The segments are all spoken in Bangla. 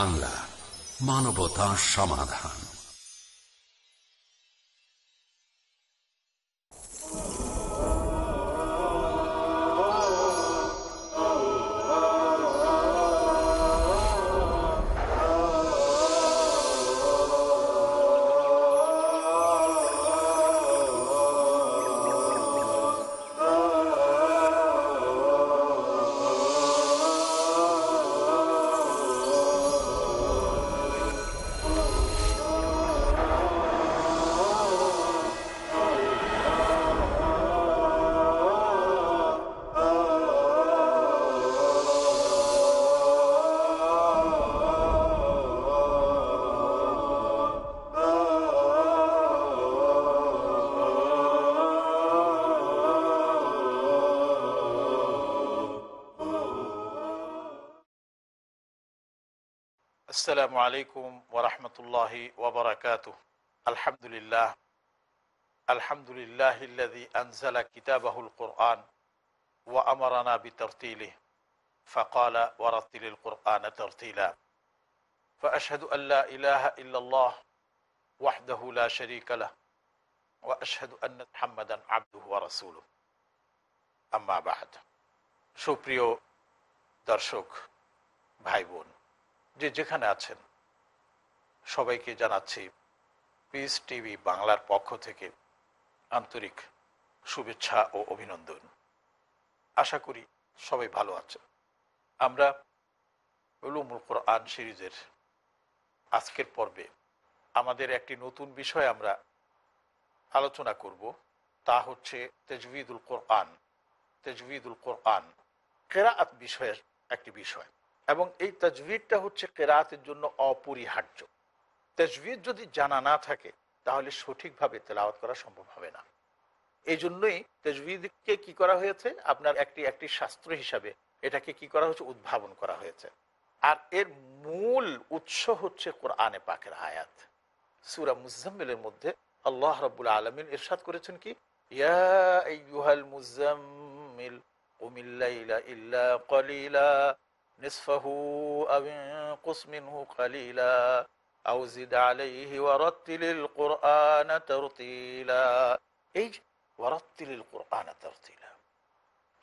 বাংলা মানবতা সমাধান আসসালামু আলাইকুম الحمد لله আলহামদুলিল্লাহ لله আনজালা কিতাবাহুল كتابه القرآن وأمرنا بترتيله فقال ورتل القرآن ترتيلا فأشهد أن لا إله إلا الله وحده لا شريك له وأشهد أن محمدا عبده ورسوله أما بعد সুপ্রিয় দর্শক ভাই বোন যে যেখানে আছেন সবাইকে জানাচ্ছি পিস টিভি বাংলার পক্ষ থেকে আন্তরিক শুভেচ্ছা ও অভিনন্দন আশা করি সবাই ভালো আছেন আমরা উলুমুল কোরআন সিরিজের আজকের পর্বে আমাদের একটি নতুন বিষয় আমরা আলোচনা করব তা হচ্ছে তেজবিদুল কোরআন তেজবিদুল কোরআন কেরাআত বিষয়ের একটি বিষয় এবং এই তাজবিরটা হচ্ছে কেরাতের জন্য অপরিহার্য তাজবির যদি জানা না থাকে তাহলে সঠিকভাবে তেলাওয়াত করা সম্ভব হবে না এই জন্যই তেজবিদকে কি করা হয়েছে আপনার একটি একটি শাস্ত্র হিসাবে এটাকে কি করা হয়েছে উদ্ভাবন করা হয়েছে আর এর মূল উৎস হচ্ছে কোরআনে পাকের আয়াত সুরা মুজাম্মিলের মধ্যে আল্লাহ রবুল আলমিন ইরশাদ করেছেন কি ইয়া মুজাম্মিল نصفه أو انقص منه قليلا أو زد عليه ورتل القرآن ترتيلا এই ওয়ারাত্তিল কোরআন তারতিলা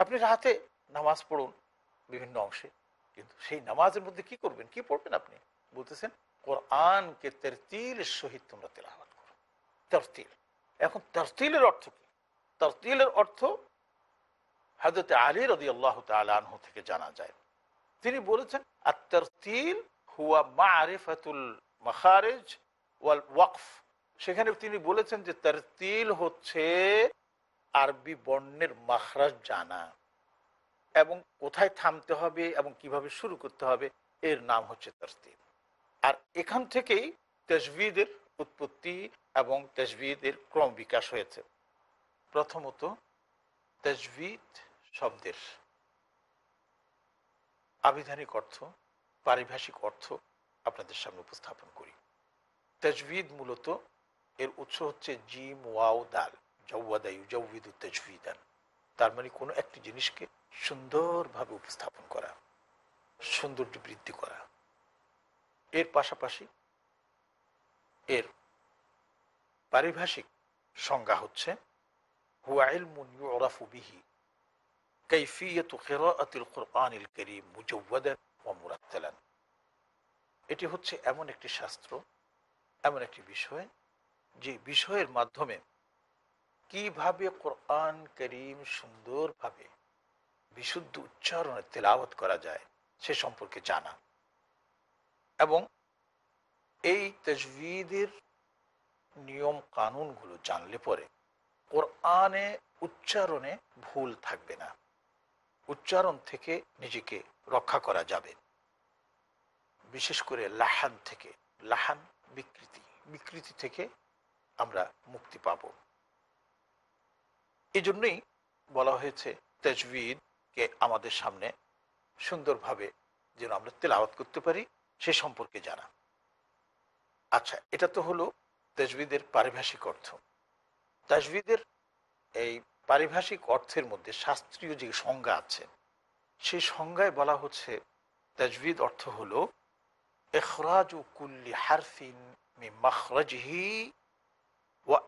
আপনি রাতে নামাজ পড়ুন বিভিন্ন অংশে কিন্তু সেই নামাজের মধ্যে কি করবেন কি পড়বেন আপনি বলতেছেন কোরআনকে তেরতিলের সহিত তোমরা তেলাহাত করো তরতিল এখন তরতিলের অর্থ কি তরতিলের অর্থ হাজরত আলী রদি আল্লাহ তালহ থেকে জানা যায় তিনি বলেছেন আত্মারতিল হুয়া মারিফাতুল মাখারেজ ওয়াল ওয়াকফ সেখানে তিনি বলেছেন যে তরতিল হচ্ছে আরবি বর্ণের মাখরাজ জানা এবং কোথায় থামতে হবে এবং কিভাবে শুরু করতে হবে এর নাম হচ্ছে তরতিল আর এখান থেকেই তেজবিদের উৎপত্তি এবং তেজবিদের ক্রম বিকাশ হয়েছে প্রথমত তেজবিদ শব্দের আবিধানিক অর্থ পারিভাষিক অর্থ আপনাদের সামনে উপস্থাপন করি তেজবিদ মূলত এর উৎস হচ্ছে জিম ওয়াও দাল জৌয়াদা ইউজাউদ্দু তেজবিদান তার মানে কোনো একটি জিনিসকে সুন্দরভাবে উপস্থাপন করা সৌন্দর্য বৃদ্ধি করা এর পাশাপাশি এর পারিভাষিক সংজ্ঞা হচ্ছে হুয়াইল মুন ইউরাফু বিহি কৈফিয়ত কেরাআতুল কোরআনিল করিম মুজওয়াদান ও মুরাত্তালান এটি হচ্ছে এমন একটি শাস্ত্র এমন একটি বিষয় যে বিষয়ের মাধ্যমে কিভাবে কোরআন করিম সুন্দরভাবে বিশুদ্ধ উচ্চারণে তেলাওয়াত করা যায় সে সম্পর্কে জানা এবং এই তজবিদের নিয়ম কানুনগুলো জানলে পরে কোরআনে উচ্চারণে ভুল থাকবে না উচ্চারণ থেকে নিজেকে রক্ষা করা যাবে বিশেষ করে লাহান থেকে লাহান বিকৃতি বিকৃতি থেকে আমরা মুক্তি পাব এই জন্যই বলা হয়েছে তেজবিদকে আমাদের সামনে সুন্দরভাবে যেন আমরা তেলাওয়াত করতে পারি সে সম্পর্কে জানা আচ্ছা এটা তো হলো তেজবিদের পারিভাষিক অর্থ তাজবিদের এই পারিভাষিক অর্থের মধ্যে শাস্ত্রীয় যে সংজ্ঞা আছে সেই সংজ্ঞায় বলা হচ্ছে তাজবিদ অর্থ হল এখরাজ কুল্লি হারফিন ওয়া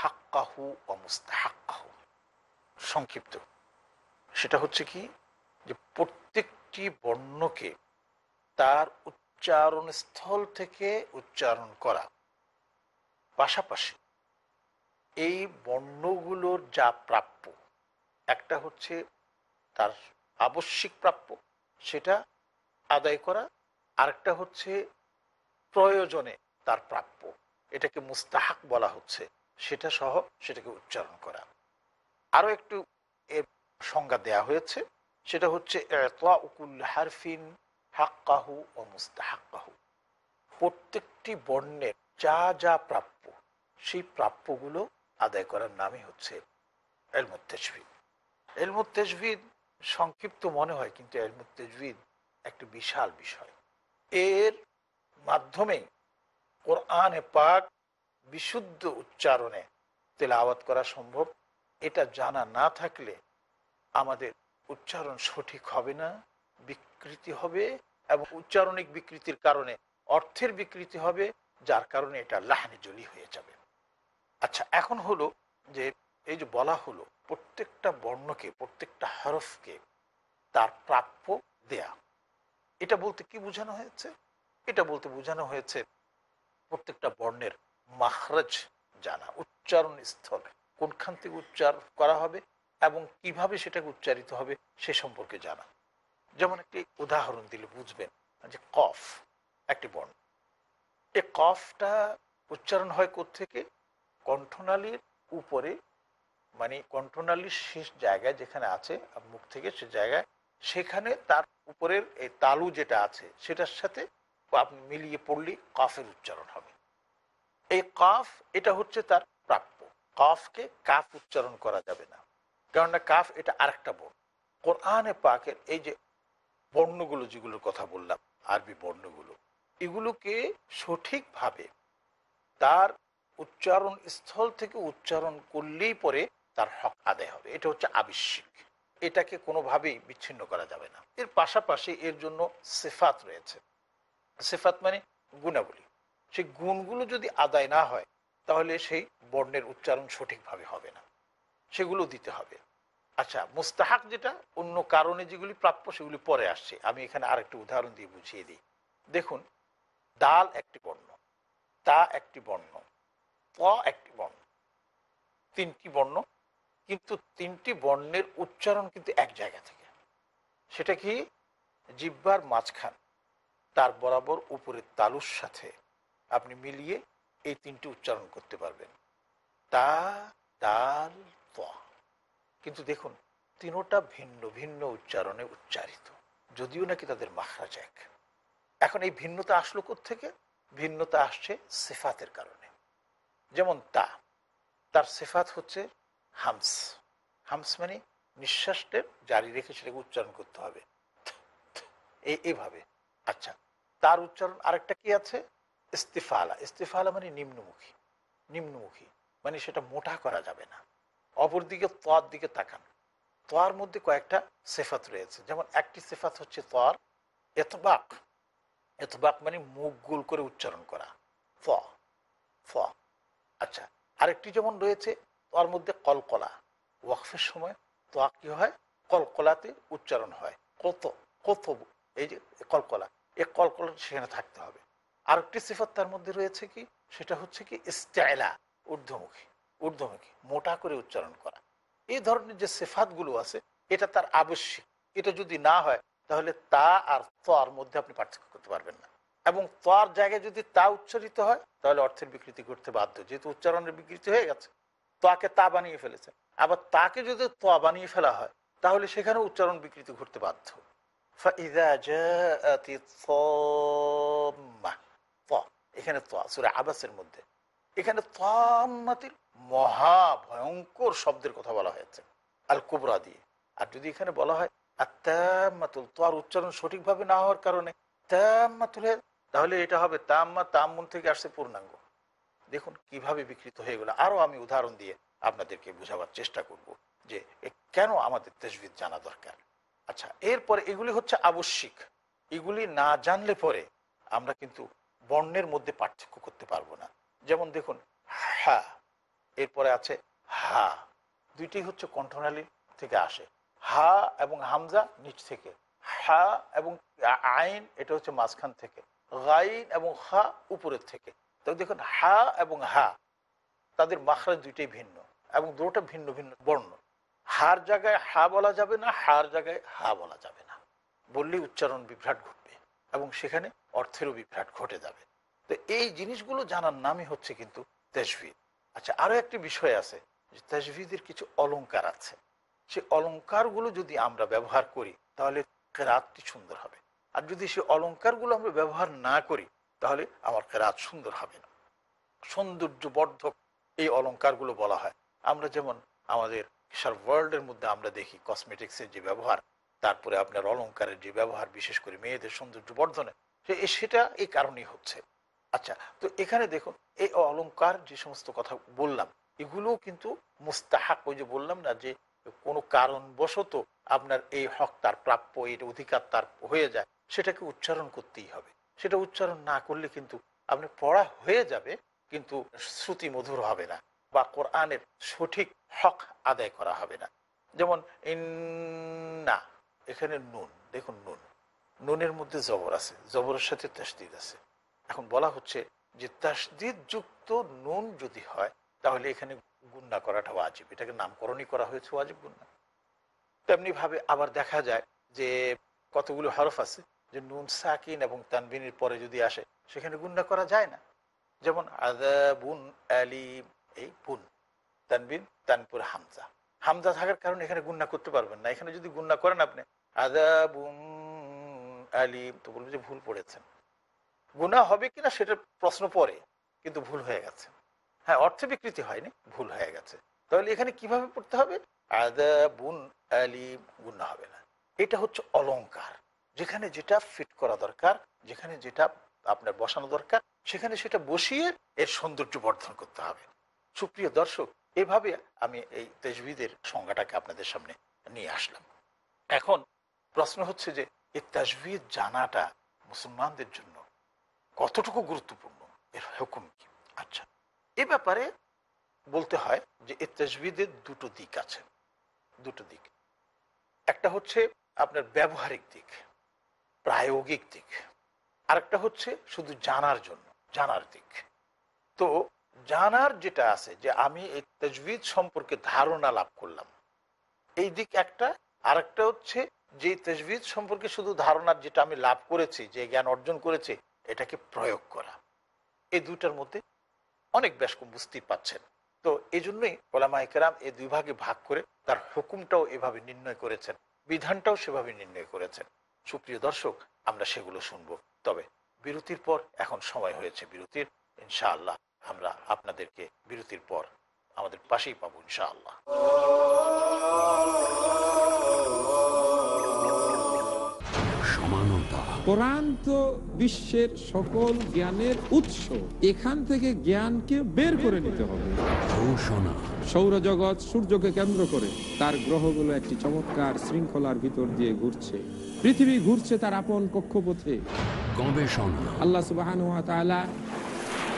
হাক্কাহু সংক্ষিপ্ত সেটা হচ্ছে কি যে প্রত্যেকটি বর্ণকে তার উচ্চারণ স্থল থেকে উচ্চারণ করা পাশাপাশি এই বর্ণগুলোর যা প্রাপ্য একটা হচ্ছে তার আবশ্যিক প্রাপ্য সেটা আদায় করা আরেকটা হচ্ছে প্রয়োজনে তার প্রাপ্য এটাকে মুস্তাহাক বলা হচ্ছে সেটা সহ সেটাকে উচ্চারণ করা আরও একটু এর সংজ্ঞা দেয়া হয়েছে সেটা হচ্ছে উকুল হারফিন হাক্কাহু ও মুস্তাহাক্কাহু প্রত্যেকটি বর্ণের যা যা প্রাপ্য সেই প্রাপ্যগুলো আদায় করার নামই হচ্ছে এলমুত্তেজবিদ এলমুত্তেজবিদ সংক্ষিপ্ত মনে হয় কিন্তু এলমুত্তেজবিদ একটি বিশাল বিষয় এর মাধ্যমে কোরআনে পাক বিশুদ্ধ উচ্চারণে আবাদ করা সম্ভব এটা জানা না থাকলে আমাদের উচ্চারণ সঠিক হবে না বিকৃতি হবে এবং উচ্চারণিক বিকৃতির কারণে অর্থের বিকৃতি হবে যার কারণে এটা লাহানি জলি হয়ে যাবে আচ্ছা এখন হলো যে এই যে বলা হলো প্রত্যেকটা বর্ণকে প্রত্যেকটা হরফকে তার প্রাপ্য দেয়া এটা বলতে কি বোঝানো হয়েছে এটা বলতে বোঝানো হয়েছে প্রত্যেকটা বর্ণের মাহরাজ জানা উচ্চারণ স্থল কোনখান থেকে উচ্চার করা হবে এবং কিভাবে সেটাকে উচ্চারিত হবে সে সম্পর্কে জানা যেমন একটি উদাহরণ দিলে বুঝবেন যে কফ একটি বর্ণ এই কফটা উচ্চারণ হয় থেকে কণ্ঠনালীর উপরে মানে কণ্ঠনালীর শেষ জায়গায় যেখানে আছে মুখ থেকে সে জায়গায় সেখানে তার উপরের এই তালু যেটা আছে সেটার সাথে আপনি মিলিয়ে পড়লে কফের উচ্চারণ হবে এই কফ এটা হচ্ছে তার প্রাপ্য কফকে কাফ উচ্চারণ করা যাবে না কেননা কাফ এটা আরেকটা বর্ণ কোরআনে পাকের এই যে বর্ণগুলো যেগুলোর কথা বললাম আরবি বর্ণগুলো এগুলোকে সঠিকভাবে তার উচ্চারণ স্থল থেকে উচ্চারণ করলেই পরে তার হক আদায় হবে এটা হচ্ছে আবশ্যিক এটাকে কোনোভাবেই বিচ্ছিন্ন করা যাবে না এর পাশাপাশি এর জন্য সেফাত রয়েছে সেফাত মানে গুণাবলী সেই গুণগুলো যদি আদায় না হয় তাহলে সেই বর্ণের উচ্চারণ সঠিকভাবে হবে না সেগুলো দিতে হবে আচ্ছা মুস্তাহাক যেটা অন্য কারণে যেগুলি প্রাপ্য সেগুলি পরে আসছে আমি এখানে আরেকটি উদাহরণ দিয়ে বুঝিয়ে দিই দেখুন দাল একটি বর্ণ তা একটি বর্ণ ত একটি বর্ণ তিনটি বর্ণ কিন্তু তিনটি বর্ণের উচ্চারণ কিন্তু এক জায়গা থেকে সেটা কি জিব্বার মাঝখান তার বরাবর উপরের তালুর সাথে আপনি মিলিয়ে এই তিনটি উচ্চারণ করতে পারবেন তা তাল ত কিন্তু দেখুন তিনোটা ভিন্ন ভিন্ন উচ্চারণে উচ্চারিত যদিও নাকি তাদের মাখরা এক এখন এই ভিন্নতা আসলো থেকে ভিন্নতা আসছে সেফাতের কারণে যেমন তা তার সেফাত হচ্ছে হামস হামস মানে নিঃশ্বাসকে জারি রেখে সেটাকে উচ্চারণ করতে হবে এই এইভাবে আচ্ছা তার উচ্চারণ আরেকটা কি আছে ইস্তিফালা ইস্তিফালা মানে নিম্নমুখী নিম্নমুখী মানে সেটা মোটা করা যাবে না অপরদিকে তোয়ার দিকে তাকান তোয়ার মধ্যে কয়েকটা সেফাত রয়েছে যেমন একটি সেফাত হচ্ছে তোয়ার এতবাক এতবাক মানে মুখ গোল করে উচ্চারণ করা ফ ফ আচ্ছা আরেকটি যেমন রয়েছে তার মধ্যে কলকলা ওয়াকফের সময় তোয়া কি হয় কলকলাতে উচ্চারণ হয় কত কত এই যে কলকলা এই কলকলা সেখানে থাকতে হবে আরেকটি সিফত তার মধ্যে রয়েছে কি সেটা হচ্ছে কি স্টাইলা ঊর্ধ্বমুখী ঊর্ধ্বমুখী মোটা করে উচ্চারণ করা এই ধরনের যে সেফাতগুলো আছে এটা তার আবশ্যিক এটা যদি না হয় তাহলে তা আর তার মধ্যে আপনি পার্থক্য করতে পারবেন না এবং তার জায়গায় যদি তা উচ্চারিত হয় তাহলে অর্থের বিকৃতি করতে বাধ্য যেহেতু উচ্চারণের বিকৃতি হয়ে গেছে তাকে তা বানিয়ে ফেলেছে আবার তাকে যদি ত বানিয়ে ফেলা হয় তাহলে সেখানে উচ্চারণ বিকৃতি ঘটতে বাধ্য এখানে সুরা আবাসের মধ্যে এখানে তাম্মাতির মহা ভয়ঙ্কর শব্দের কথা বলা হয়েছে আল কুবরা দিয়ে আর যদি এখানে বলা হয় আত্মামাতুল তো আর উচ্চারণ সঠিকভাবে না হওয়ার কারণে তাম্মাতুল তাহলে এটা হবে তাম্মা তাম্মুন থেকে আসছে পূর্ণাঙ্গ দেখুন কিভাবে বিকৃত হয়ে গেল আরও আমি উদাহরণ দিয়ে আপনাদেরকে বোঝাবার চেষ্টা করব যে কেন আমাদের তেজবিদ জানা দরকার আচ্ছা এরপরে এগুলি হচ্ছে আবশ্যিক এগুলি না জানলে পরে আমরা কিন্তু বর্ণের মধ্যে পার্থক্য করতে পারবো না যেমন দেখুন হা এরপরে আছে হা দুইটি হচ্ছে কণ্ঠনালী থেকে আসে হা এবং হামজা নিচ থেকে হা এবং আইন এটা হচ্ছে মাঝখান থেকে গাইন এবং হা উপরের থেকে তবে দেখুন হা এবং হা তাদের মাখরা দুইটাই ভিন্ন এবং দুটো ভিন্ন ভিন্ন বর্ণ হার জায়গায় হা বলা যাবে না হার জায়গায় হা বলা যাবে না বললেই উচ্চারণ বিভ্রাট ঘটবে এবং সেখানে অর্থেরও বিভ্রাট ঘটে যাবে তো এই জিনিসগুলো জানার নামই হচ্ছে কিন্তু তেজভিদ আচ্ছা আরও একটি বিষয় আছে যে তেজভিদের কিছু অলঙ্কার আছে সে অলঙ্কারগুলো যদি আমরা ব্যবহার করি তাহলে রাতটি সুন্দর হবে আর যদি সে অলঙ্কারগুলো আমরা ব্যবহার না করি তাহলে আমার কেরাত সুন্দর হবে না সৌন্দর্যবর্ধক এই অলঙ্কারগুলো বলা হয় আমরা যেমন আমাদের সার ওয়ার্ল্ডের মধ্যে আমরা দেখি কসমেটিক্সের যে ব্যবহার তারপরে আপনার অলঙ্কারের যে ব্যবহার বিশেষ করে মেয়েদের সৌন্দর্য বর্ধনে সেটা এই কারণেই হচ্ছে আচ্ছা তো এখানে দেখুন এই অলঙ্কার যে সমস্ত কথা বললাম এগুলো কিন্তু মুস্তাহাক ওই যে বললাম না যে কোনো কারণবশত আপনার এই হক তার প্রাপ্য এর অধিকার তার হয়ে যায় সেটাকে উচ্চারণ করতেই হবে সেটা উচ্চারণ না করলে কিন্তু আপনি পড়া হয়ে যাবে কিন্তু শ্রুতি মধুর হবে না বা কোরআনের সঠিক হক আদায় করা হবে না যেমন না এখানে নুন দেখুন নুন নুনের মধ্যে জবর আছে জবরের সাথে তাসদিদ আছে এখন বলা হচ্ছে যে তাসদিদ যুক্ত নুন যদি হয় তাহলে এখানে গুন্না করাটা আজিব এটাকে নামকরণই করা হয়েছে ওয়াজিব গুন্না তেমনিভাবে আবার দেখা যায় যে কতগুলো হরফ আছে যে নুন সাকিন এবং তানবিনের পরে যদি আসে সেখানে গুন্না করা যায় না যেমন আদাবুন আলিম এই বুন তানবিন তানপুর হামজা হামজা থাকার কারণে এখানে গুন্না করতে পারবেন না এখানে যদি গুন্না করেন আপনি আদাবুন আলিম তো বলবেন যে ভুল পড়েছেন গুণা হবে কিনা সেটা প্রশ্ন পরে কিন্তু ভুল হয়ে গেছে হ্যাঁ অর্থে বিকৃতি হয়নি ভুল হয়ে গেছে তাহলে এখানে কিভাবে পড়তে হবে আদাবুন আলিম গুন্না হবে না এটা হচ্ছে অলঙ্কার যেখানে যেটা ফিট করা দরকার যেখানে যেটা আপনার বসানো দরকার সেখানে সেটা বসিয়ে এর সৌন্দর্য বর্ধন করতে হবে সুপ্রিয় দর্শক এভাবে আমি এই তেজবিদের সংজ্ঞাটাকে আপনাদের সামনে নিয়ে আসলাম এখন প্রশ্ন হচ্ছে যে এই তাজবিদ জানাটা মুসলমানদের জন্য কতটুকু গুরুত্বপূর্ণ এর হুকুম কি আচ্ছা এ ব্যাপারে বলতে হয় যে এ তাজবিদের দুটো দিক আছে দুটো দিক একটা হচ্ছে আপনার ব্যবহারিক দিক প্রায়োগিক দিক আরেকটা হচ্ছে শুধু জানার জন্য জানার দিক তো জানার যেটা আছে যে আমি এই তজবিদ সম্পর্কে ধারণা লাভ করলাম এই দিক একটা আরেকটা হচ্ছে যে তজবিদ সম্পর্কে শুধু ধারণার যেটা আমি লাভ করেছি যে জ্ঞান অর্জন করেছে এটাকে প্রয়োগ করা এই দুটার মধ্যে অনেক বেশ বুঝতেই পাচ্ছেন তো এই জন্যই ওলামাইকেরাম এই দুই ভাগে ভাগ করে তার হুকুমটাও এভাবে নির্ণয় করেছেন বিধানটাও সেভাবে নির্ণয় করেছেন সুপ্রিয় দর্শক আমরা সেগুলো শুনব তবে বিরতির পর এখন সময় হয়েছে বিরতির ইনশাআল্লাহ আমরা আপনাদেরকে বিরতির পর আমাদের পাশেই পাবো ইনশাআল্লাহ বিশ্বের সকল জ্ঞানের উৎস এখান থেকে জ্ঞানকে বের করে নিতে হবে ঘোষণা সৌরজগৎ সূর্যকে কেন্দ্র করে তার গ্রহগুলো একটি চমৎকার শৃঙ্খলার ভিতর দিয়ে ঘুরছে পৃথিবী ঘুরছে তার আপন কক্ষপথে গবেষণা আল্লাহ সুবাহ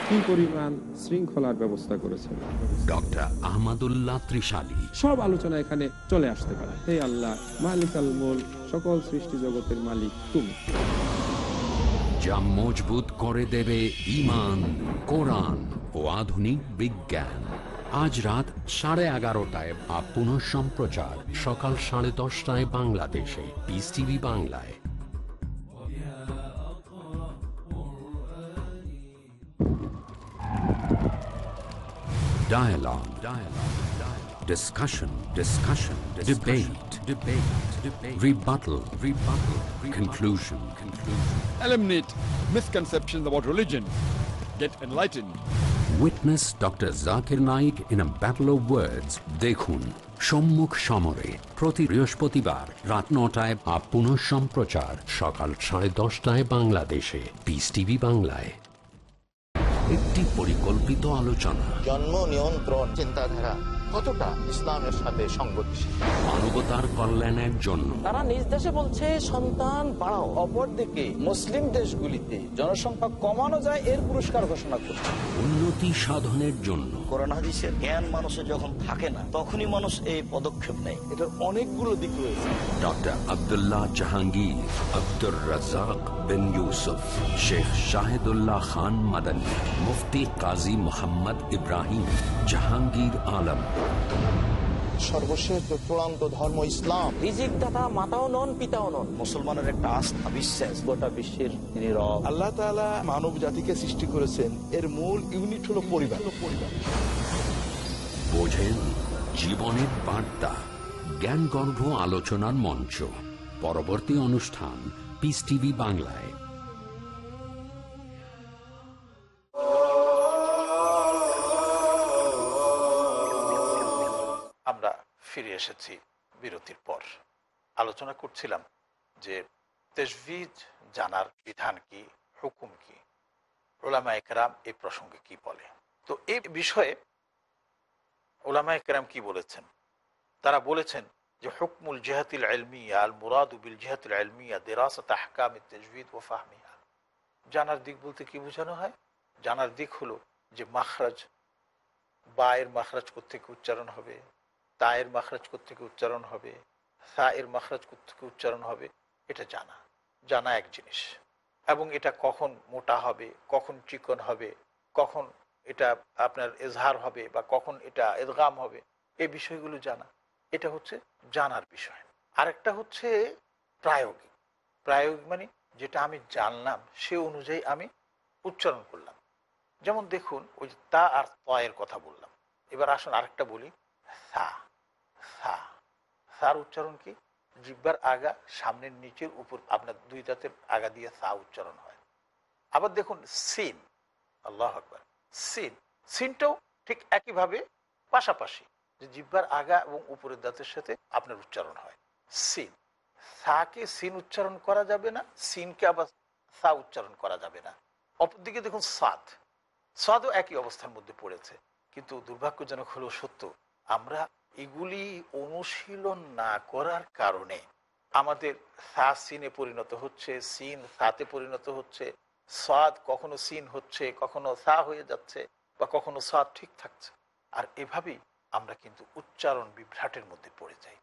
কি পরিমাণ শৃঙ্খলার ব্যবস্থা ডক্টর ত্রিশালী সব আলোচনা এখানে চলে আসতে পারে হে আল্লাহ মালিক সকল সৃষ্টি জগতের মালিক তুমি যা মজবুত করে দেবে ইমান কোরআন ও আধুনিক বিজ্ঞান আজ রাত সাড়ে এগারোটায় বা পুনঃ সম্প্রচার সকাল সাড়ে দশটায় বাংলাদেশে পিস টিভি বাংলায় Dialogue. Dialogue. Dialogue. Discussion. Discussion. Discussion. Debate. Debate. Debate. Rebuttal. Rebuttal. Conclusion. Conclusion. Eliminate misconceptions about religion. Get enlightened. Witness doctor Zakir Naik in a battle of words. দেখুন সম্মুখ সমরে প্রতি বৃহস্পতিবার রাত নটায় আর পুনঃ সম্প্রচার সকাল সাড়ে দশটায় বাংলাদেশে পিস টিভি বাংলায় একটি পরিকল্পিত আলোচনা জন্ম নিয়ন্ত্রণ চিন্তাধারা কতটা ইসলামের সাথে সংগতিশীল মানবতার কল্যাণের জন্য তারা নিজ দেশে বলছে সন্তান বাড়াও অপরদিকে মুসলিম দেশগুলিতে জনসংখ্যা কমানো যায় এর পুরস্কার ঘোষণা করছে উন্নতি সাধনের জন্য পদক্ষেপ নেয় এটার অনেকগুলো দিক রয়েছে আব্দুল্লাহ জাহাঙ্গীর আব্দুর রাজাক শেখ খান মুফতি কাজী মোহাম্মদ ইব্রাহিম জাহাঙ্গীর আলম সর্বশেষ চূড়ান্ত ধর্ম ইসলাম রিজিক দাতা মাতাও নন পিতাও নন মুসলমানের একটা আস্থা মানব জাতিকে সৃষ্টি করেছেন এর মূল ইউনিট পরিবার পরিবার বোঝেন জীবনের বার্তা জ্ঞানগর্ভ আলোচনার মঞ্চ পরবর্তী অনুষ্ঠান পিস টিভি বাংলায় ফিরে এসেছি বিরতির পর আলোচনা করছিলাম যে তেজভিজ জানার বিধান কি হুকুম কি ওলামা একরাম এই প্রসঙ্গে কি বলে তো এই বিষয়ে ওলামা একরাম কি বলেছেন তারা বলেছেন যে হুকমুল জেহাতিল আলমিয়া আল মুরাদুবিল জেহাতিল আলমিয়া দেরাস তাহকাম তেজভিদ ও ফাহমিয়া জানার দিক বলতে কি বোঝানো হয় জানার দিক হলো যে মাখরাজ বায়ের মাখরাজ কোথেকে উচ্চারণ হবে তা এর মাখরাজ থেকে উচ্চারণ হবে সা এর মাখরাজ থেকে উচ্চারণ হবে এটা জানা জানা এক জিনিস এবং এটা কখন মোটা হবে কখন চিকন হবে কখন এটা আপনার এজহার হবে বা কখন এটা এদগাম হবে এই বিষয়গুলো জানা এটা হচ্ছে জানার বিষয় আরেকটা হচ্ছে প্রায়োগিক প্রায়োগিক মানে যেটা আমি জানলাম সে অনুযায়ী আমি উচ্চারণ করলাম যেমন দেখুন ওই তা আর তয়ের কথা বললাম এবার আসুন আরেকটা বলি সা সা সার উচ্চারণ কি জিব্বার আগা সামনের নিচের উপর আপনার দুই দাঁতের আগা দিয়ে সা উচ্চারণ হয় আবার দেখুন সিন আল্লাহ আকবর সিন সিনটাও ঠিক একইভাবে পাশাপাশি যে জিব্বার আগা এবং উপরের দাঁতের সাথে আপনার উচ্চারণ হয় সিন সাকে সিন উচ্চারণ করা যাবে না সিনকে আবার সা উচ্চারণ করা যাবে না অপরদিকে দেখুন সাদ সাদও একই অবস্থার মধ্যে পড়েছে কিন্তু দুর্ভাগ্যজনক হলো সত্য আমরা এগুলি অনুশীলন না করার কারণে আমাদের সা সিনে পরিণত হচ্ছে সিন সাতে পরিণত হচ্ছে সাদ কখনো সিন হচ্ছে কখনো সা হয়ে যাচ্ছে বা কখনো সাদ ঠিক থাকছে আর এভাবেই আমরা কিন্তু উচ্চারণ বিভ্রাটের মধ্যে পড়ে যাই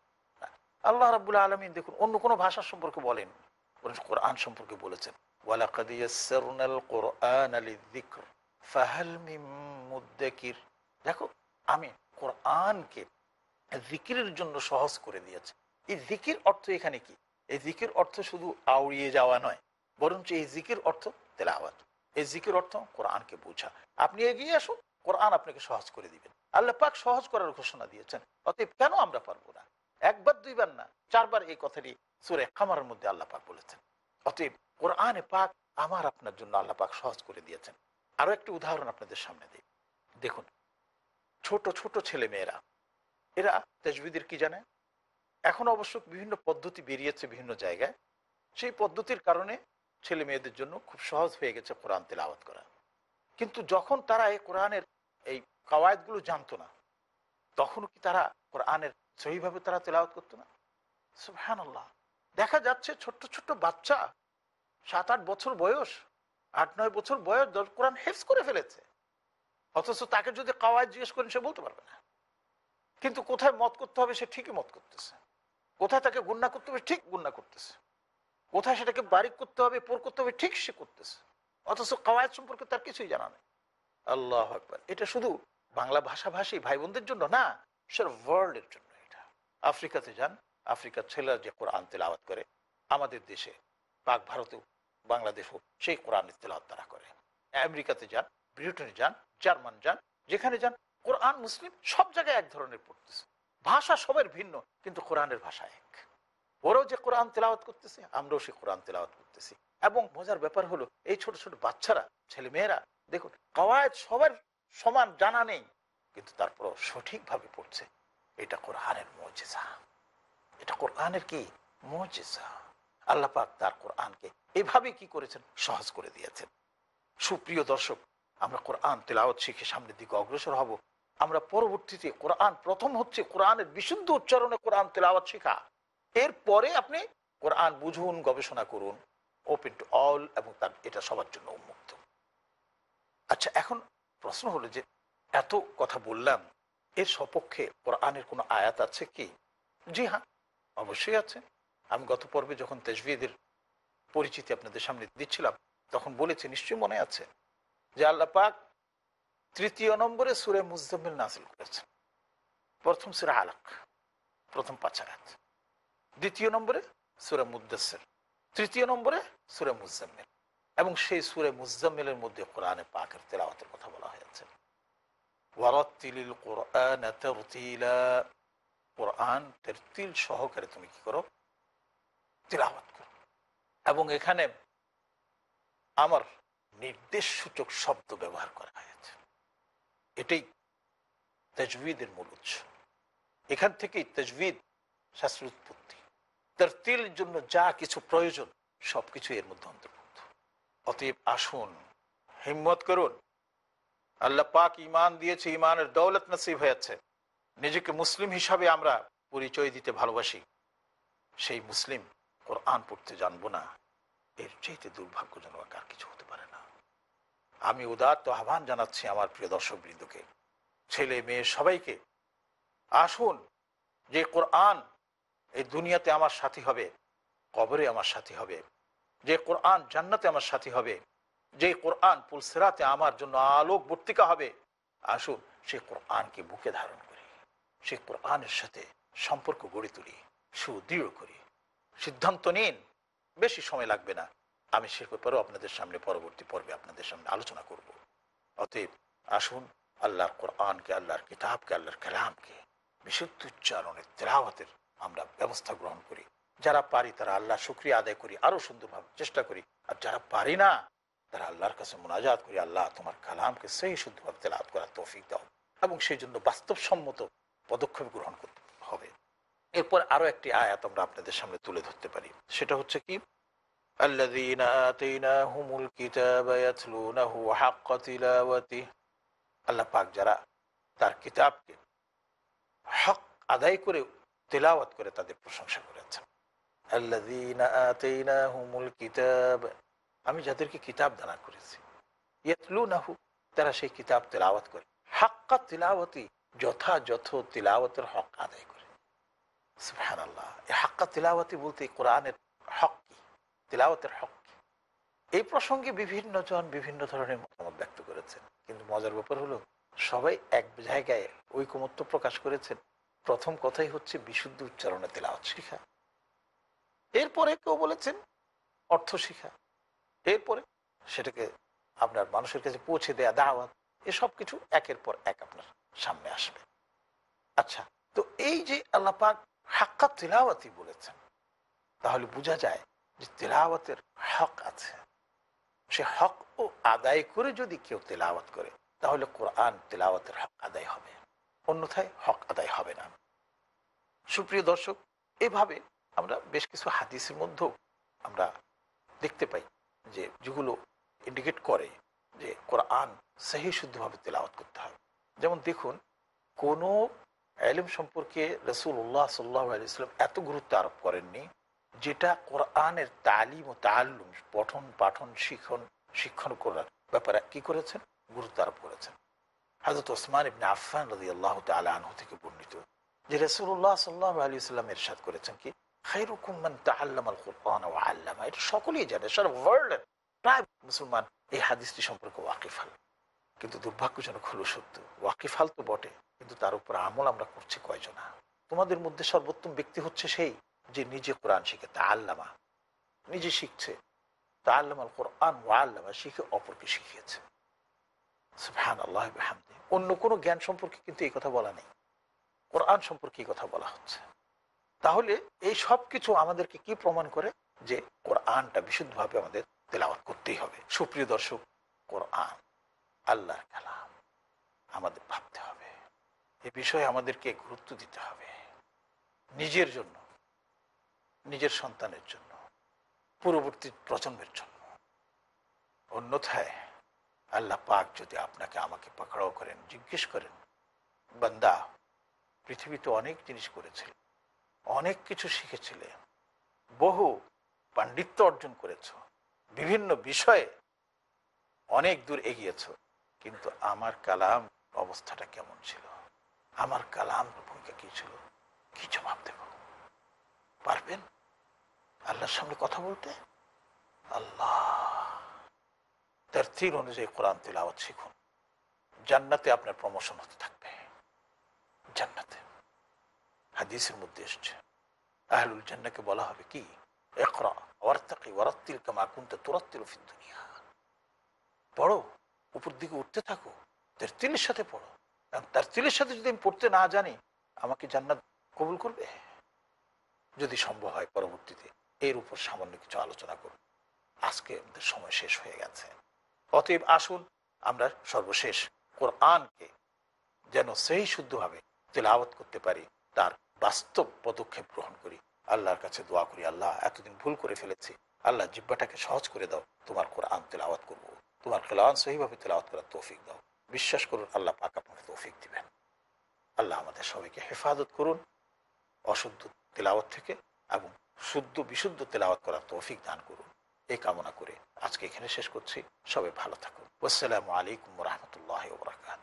আল্লাহ রাবুল আলমিন দেখুন অন্য কোনো ভাষা সম্পর্কে বলেন কোরআন সম্পর্কে বলেছেন দেখো আমি কোরআনকে জিকিরের জন্য সহজ করে দিয়েছে এই জিকির অর্থ এখানে কি এই জিকির অর্থ শুধু আউড়িয়ে যাওয়া নয় বরঞ্চ এই জিকির অর্থ তেলাওয়াত এই জিকির অর্থ কোরআনকে বোঝা আপনি এগিয়ে আসুন কোরআন আপনাকে সহজ করে দিবেন আল্লাহ পাক সহজ করার ঘোষণা দিয়েছেন অতএব কেন আমরা পারবো না একবার দুইবার না চারবার এই কথাটি সুরে খামারের মধ্যে আল্লাহ পাক বলেছেন অতএব কোরআনে পাক আমার আপনার জন্য আল্লাহ পাক সহজ করে দিয়েছেন আরো একটি উদাহরণ আপনাদের সামনে দিই দেখুন ছোট ছোট ছেলে মেয়েরা এরা তেজবিদের কি জানে এখন অবশ্য বিভিন্ন পদ্ধতি বেরিয়েছে বিভিন্ন জায়গায় সেই পদ্ধতির কারণে ছেলে মেয়েদের জন্য খুব সহজ হয়ে গেছে কোরআন তেলাওয়াত করা কিন্তু যখন তারা এই কোরআনের এই কাওয়ায়তগুলো জানতো না তখন কি তারা কোরআনের সহিভাবে তারা তেলাওয়াত করতো না সুহান আল্লাহ দেখা যাচ্ছে ছোট্ট ছোট্ট বাচ্চা সাত আট বছর বয়স আট নয় বছর বয়স কোরআন হেফ করে ফেলেছে অথচ তাকে যদি কাওয়ায় জিজ্ঞেস করেন সে বলতে পারবে না কিন্তু কোথায় মত করতে হবে সে ঠিকই মত করতেছে কোথায় তাকে গুন্না করতে হবে ঠিক গুন্না করতেছে কোথায় সেটাকে বারিক করতে হবে পোর করতে হবে ঠিক সে করতেছে অথচ কাওয়ায়ত সম্পর্কে তার কিছুই জানা নেই আল্লাহ আকবর এটা শুধু বাংলা ভাষাভাষী ভাই বোনদের জন্য না সেটা ওয়ার্ল্ডের জন্য এটা আফ্রিকাতে যান আফ্রিকার ছেলেরা যে কোরআন তেল তেলাওয়াত করে আমাদের দেশে পাক ভারতেও বাংলাদেশও সেই কোরআন তেল তেলাওয়াত তারা করে আমেরিকাতে যান ব্রিটেনে যান জার্মান যান যেখানে যান কোরআন মুসলিম সব জায়গায় এক ধরনের পড়তেছে ভাষা সবের ভিন্ন কিন্তু কোরআনের ভাষা এক ওরাও যে কোরআন তেলাওয়াত করতেছে আমরাও সে কোরআন তেলাওয়াত করতেছি এবং মজার ব্যাপার হলো এই ছোট ছোট বাচ্চারা ছেলে মেয়েরা দেখুন কওয়ায়ত সবার সমান জানা নেই কিন্তু তারপরও সঠিকভাবে পড়ছে এটা কোরআনের মজেজা এটা কোরআনের কি মজেজা আল্লাপাক তার কোরআনকে এভাবে কি করেছেন সহজ করে দিয়েছেন সুপ্রিয় দর্শক আমরা কোরআন তেলাওয়াত শিখে সামনের দিকে অগ্রসর হব আমরা পরবর্তীতে কোরআন প্রথম হচ্ছে কোরআনের বিশুদ্ধ উচ্চারণে কোরআন তেলাওয়াত শেখা এরপরে আপনি কোরআন বুঝুন গবেষণা করুন ওপেন টু অল এবং তার এটা সবার জন্য উন্মুক্ত আচ্ছা এখন প্রশ্ন হলো যে এত কথা বললাম এর সপক্ষে কোরআনের কোনো আয়াত আছে কি জি হ্যাঁ অবশ্যই আছে আমি গত পর্বে যখন তেজবিদের পরিচিতি আপনাদের সামনে দিচ্ছিলাম তখন বলেছি নিশ্চয়ই মনে আছে যে আল্লাপাক তৃতীয় নম্বরে সুরে মুজমিল নাজিল করেছেন প্রথম সুরে আলাক প্রথম পাঁচায়াত দ্বিতীয় নম্বরে সুরে মুদ্দেসের তৃতীয় নম্বরে সুরে মুজাম্মিল এবং সেই সুরে মুজাম্মিলের মধ্যে কোরআনে পাকের তেলাওয়াতের কথা বলা হয়েছে কোরআন কোরআন তেরতিল সহকারে তুমি কি করো তেলাওয়াত করো এবং এখানে আমার নির্দেশ সূচক শব্দ ব্যবহার করা হয়েছে এটাই তাজবিদের মূল উৎস এখান থেকেই তাজবিদ শাস্ত্রের উৎপত্তি তার তিল জন্য যা কিছু প্রয়োজন সব কিছু এর মধ্যে অন্তর্ভুক্ত অতএব আসুন হিম্মত করুন আল্লাহ পাক ইমান দিয়েছে ইমানের দৌলত নসিব হয়েছে নিজেকে মুসলিম হিসাবে আমরা পরিচয় দিতে ভালোবাসি সেই মুসলিম ওর আন পড়তে জানবো না এর চাইতে দুর্ভাগ্যজনক আর কিছু হতে পারে না আমি উদারত আহ্বান জানাচ্ছি আমার প্রিয় দর্শক বৃন্দকে ছেলে মেয়ে সবাইকে আসুন যে কোরআন এই দুনিয়াতে আমার সাথী হবে কবরে আমার সাথী হবে যে কোরআন জান্নাতে আমার সাথী হবে যে কোরআন পুলসেরাতে আমার জন্য আলোক বর্তিকা হবে আসুন সে কোরআনকে বুকে ধারণ করি সে কোরআনের সাথে সম্পর্ক গড়ে তুলি সুদৃঢ় করি সিদ্ধান্ত নিন বেশি সময় লাগবে না আমি সে ব্যাপারেও আপনাদের সামনে পরবর্তী পর্বে আপনাদের সামনে আলোচনা করব অতএব আসুন আল্লাহর কোরআনকে আল্লাহর কিতাবকে আল্লাহর কালামকে বিশুদ্ধ উচ্চারণের তেরাওয়াতের আমরা ব্যবস্থা গ্রহণ করি যারা পারি তারা আল্লাহ শুক্রিয়া আদায় করি আরও সুন্দরভাবে চেষ্টা করি আর যারা পারি না তারা আল্লাহর কাছে মোনাজাত করি আল্লাহ তোমার কালামকে সেই শুদ্ধভাবে তেলাওয়াত করার তৌফিক দাও এবং সেই জন্য বাস্তবসম্মত পদক্ষেপ গ্রহণ করতে হবে এরপর আরও একটি আয়াত আমরা আপনাদের সামনে তুলে ধরতে পারি সেটা হচ্ছে কি الذين آتيناهم الكتاب يتلونه حق تلاوته আল্লাহ পাক যারা তার কিতাবকে হক আদায় করে তেলাওয়াত করে তাদের প্রশংসা করেছেন আল্লাদিন আতেইনাহুমুল কিতাব আমি যাদেরকে কিতাব দানা করেছি ইয়াতলু নাহু তারা সেই কিতাব তেলাওয়াত করে হাক্কা তিলাওয়াতি যথাযথ তিলাওয়াতের হক আদায় করে সুফহান এই হাক্কা তিলাওয়াতি বলতে কোরআনের হক তেলাওয়াতের হক এই প্রসঙ্গে বিভিন্ন জন বিভিন্ন ধরনের মতামত ব্যক্ত করেছেন কিন্তু মজার ব্যাপার হলো সবাই এক জায়গায় ঐকমত্য প্রকাশ করেছেন প্রথম কথাই হচ্ছে বিশুদ্ধ উচ্চারণে তেলাওয়াত শিখা এরপরে কেউ বলেছেন অর্থ শিখা এরপরে সেটাকে আপনার মানুষের কাছে পৌঁছে দেয়া দাওয়াত এসব কিছু একের পর এক আপনার সামনে আসবে আচ্ছা তো এই যে আল্লাপাক হাক্কা তিলাওয়াতি বলেছেন তাহলে বোঝা যায় যে তেলাওয়াতের হক আছে সে হক ও আদায় করে যদি কেউ তেলাওয়াত করে তাহলে কোরআন তেলাওয়াতের হক আদায় হবে অন্যথায় হক আদায় হবে না সুপ্রিয় দর্শক এভাবে আমরা বেশ কিছু হাদিসের মধ্যেও আমরা দেখতে পাই যে যেগুলো ইন্ডিকেট করে যে কোরআন সেই শুদ্ধভাবে তেলাওয়াত করতে হবে যেমন দেখুন কোনো এলম সম্পর্কে রসুল্লাহ উল্লাহ সাল্লাহ আলিয়া এত গুরুত্ব আরোপ করেননি যেটা কোরআনের তালিম ও তালুম পঠন পাঠন শিখন শিক্ষণ করার ব্যাপারে কি করেছেন গুরুত্ব আরোপ করেছেন হাজরত ওসমান ইবনে আফান রাজি আল্লাহ তালু থেকে বর্ণিত যে রসুল্লাহ সাল্লাহ আলী ইসলাম এরশাদ করেছেন কি খাইরুকুমান তাহাল্লাম আল কোরআন ও আল্লামা এটা সকলেই জানে সারা ওয়ার্ল্ডের প্রায় মুসলমান এই হাদিসটি সম্পর্কে ওয়াকিফ হল কিন্তু দুর্ভাগ্যজনক হলো সত্য ওয়াকিফ হাল তো বটে কিন্তু তার উপর আমল আমরা করছি কয়জনা তোমাদের মধ্যে সর্বোত্তম ব্যক্তি হচ্ছে সেই যে নিজে কোরআন শিখে তা আল্লামা নিজে শিখছে তা আল্লামাল কোরআন ও আল্লামা শিখে অপরকে শিখিয়েছে হ্যাঁ আল্লাহ অন্য কোনো জ্ঞান সম্পর্কে কিন্তু এই কথা বলা নেই কোরআন সম্পর্কে এই কথা বলা হচ্ছে তাহলে এই সব কিছু আমাদেরকে কি প্রমাণ করে যে কোরআনটা বিশুদ্ধভাবে আমাদের তেলাওয়াত করতেই হবে সুপ্রিয় দর্শক কোরআন আল্লাহর কালাম আমাদের ভাবতে হবে এ বিষয়ে আমাদেরকে গুরুত্ব দিতে হবে নিজের জন্য নিজের সন্তানের জন্য পূর্ববর্তী প্রজন্মের জন্য অন্যথায় আল্লাহ পাক যদি আপনাকে আমাকে পাকড়াও করেন জিজ্ঞেস করেন বান্দা পৃথিবীতে অনেক জিনিস করেছিল অনেক কিছু শিখেছিলে বহু পাণ্ডিত্য অর্জন করেছ বিভিন্ন বিষয়ে অনেক দূর এগিয়েছ কিন্তু আমার কালাম অবস্থাটা কেমন ছিল আমার কালাম ভূমিকা কী ছিল কি জবাব দেব পারবেন আল্লাহর সামনে কথা বলতে আল্লাহ তার তীর অনুযায়ী কোরআন তেলাওয়াত শিখুন জান্নাতে আপনার প্রমোশন হতে থাকবে জান্নাতে হাদিসের মধ্যে এসছে আহলুল জান্নাকে বলা হবে কি একরা ওয়ার্তাকি ওয়ারাত্তিল কামা কুন্তা তোরাত্তিল দুনিয়া পড়ো উপর দিকে উঠতে থাকো তার তিলের সাথে পড়ো তার তিলের সাথে যদি আমি পড়তে না জানি আমাকে জান্নাত কবুল করবে যদি সম্ভব হয় পরবর্তীতে এর উপর সামান্য কিছু আলোচনা করব আজকে আমাদের সময় শেষ হয়ে গেছে অতএব আসুন আমরা সর্বশেষ কোরআনকে যেন সেই শুদ্ধভাবে তেলাওয়াত করতে পারি তার বাস্তব পদক্ষেপ গ্রহণ করি আল্লাহর কাছে দোয়া করি আল্লাহ এতদিন ভুল করে ফেলেছি আল্লাহ জিব্বাটাকে সহজ করে দাও তোমার কোরআন তেলাওয়াত করবো তোমার কোরআন সহিভাবে তেলাওয়াত করার তৌফিক দাও বিশ্বাস করুন আল্লাহ পাক আপনাকে তৌফিক দিবেন আল্লাহ আমাদের সবাইকে হেফাজত করুন অশুদ্ধ তেলাওয়াত থেকে এবং শুদ্ধ বিশুদ্ধ তেলাওয়াত করার তৌফিক দান করুন এই কামনা করে আজকে এখানে শেষ করছি সবাই ভালো থাকুন আসসালামু আলাইকুম রহমতুল্লাহ বরাকাত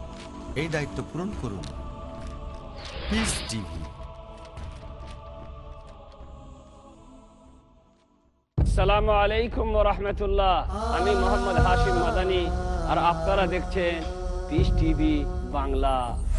এই দায়িত্ব পূরণ করুন পিস আলাইকুম রহমতুল্লাহ আমি মোহাম্মদ হাশিম মাদানি আর আপনারা দেখছেন পিস টিভি বাংলা